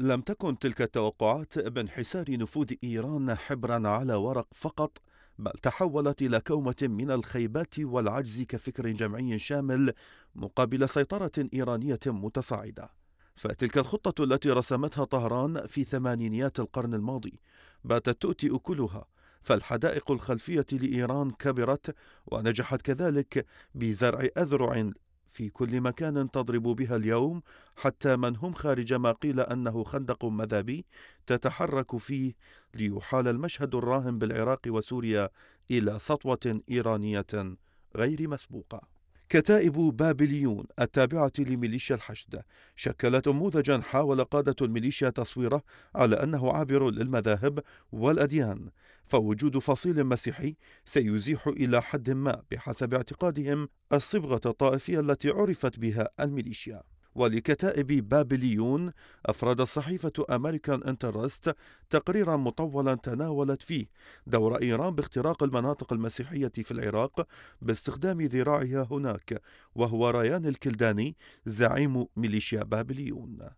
لم تكن تلك التوقعات بانحسار نفوذ إيران حبرا على ورق فقط بل تحولت إلى كومة من الخيبات والعجز كفكر جمعي شامل مقابل سيطرة إيرانية متصاعدة فتلك الخطة التي رسمتها طهران في ثمانينيات القرن الماضي باتت تؤتي أكلها فالحدائق الخلفية لإيران كبرت ونجحت كذلك بزرع أذرع في كل مكان تضرب بها اليوم حتى من هم خارج ما قيل انه خندق مذهبي تتحرك فيه ليحال المشهد الراهن بالعراق وسوريا الى سطوه ايرانيه غير مسبوقه كتائب بابليون التابعة لميليشيا الحشد شكلت نموذجا حاول قادة الميليشيا تصويره على أنه عابر للمذاهب والأديان فوجود فصيل مسيحي سيزيح إلى حد ما بحسب اعتقادهم الصبغة الطائفية التي عرفت بها الميليشيا ولكتائب بابليون أفرد صحيفة أمريكان انترست تقريرا مطولا تناولت فيه دور إيران باختراق المناطق المسيحية في العراق باستخدام ذراعها هناك وهو ريان الكلداني زعيم ميليشيا بابليون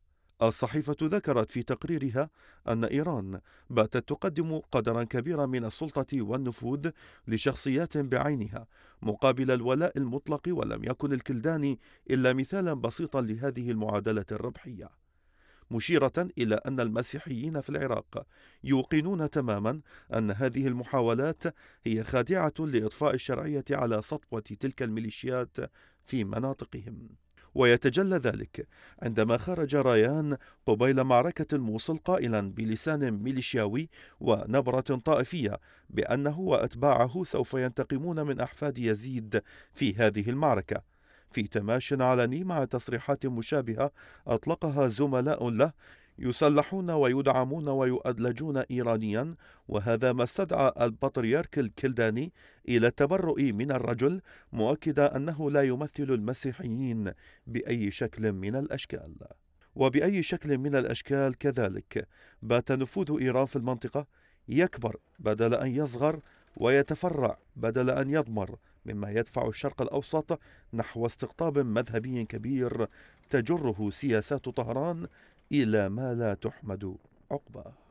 الصحيفة ذكرت في تقريرها أن إيران باتت تقدم قدرا كبيرا من السلطة والنفوذ لشخصيات بعينها مقابل الولاء المطلق ولم يكن الكلدان إلا مثالا بسيطا لهذه المعادلة الربحية مشيرة إلى أن المسيحيين في العراق يوقنون تماما أن هذه المحاولات هي خادعة لإطفاء الشرعية على سطوة تلك الميليشيات في مناطقهم ويتجلى ذلك عندما خرج ريان قبيل معركة الموصل قائلا بلسان ميليشياوي ونبرة طائفية بأنه وأتباعه سوف ينتقمون من أحفاد يزيد في هذه المعركة في تماش علني مع تصريحات مشابهة أطلقها زملاء له يسلحون ويدعمون ويؤدلجون إيرانيا وهذا ما استدعى البطريرك الكلداني إلى التبرؤ من الرجل مؤكدا أنه لا يمثل المسيحيين بأي شكل من الأشكال وبأي شكل من الأشكال كذلك بات نفوذ إيران في المنطقة يكبر بدل أن يصغر ويتفرع بدل أن يضمر مما يدفع الشرق الأوسط نحو استقطاب مذهبي كبير تجره سياسات طهران إلى ما لا تحمد عقباه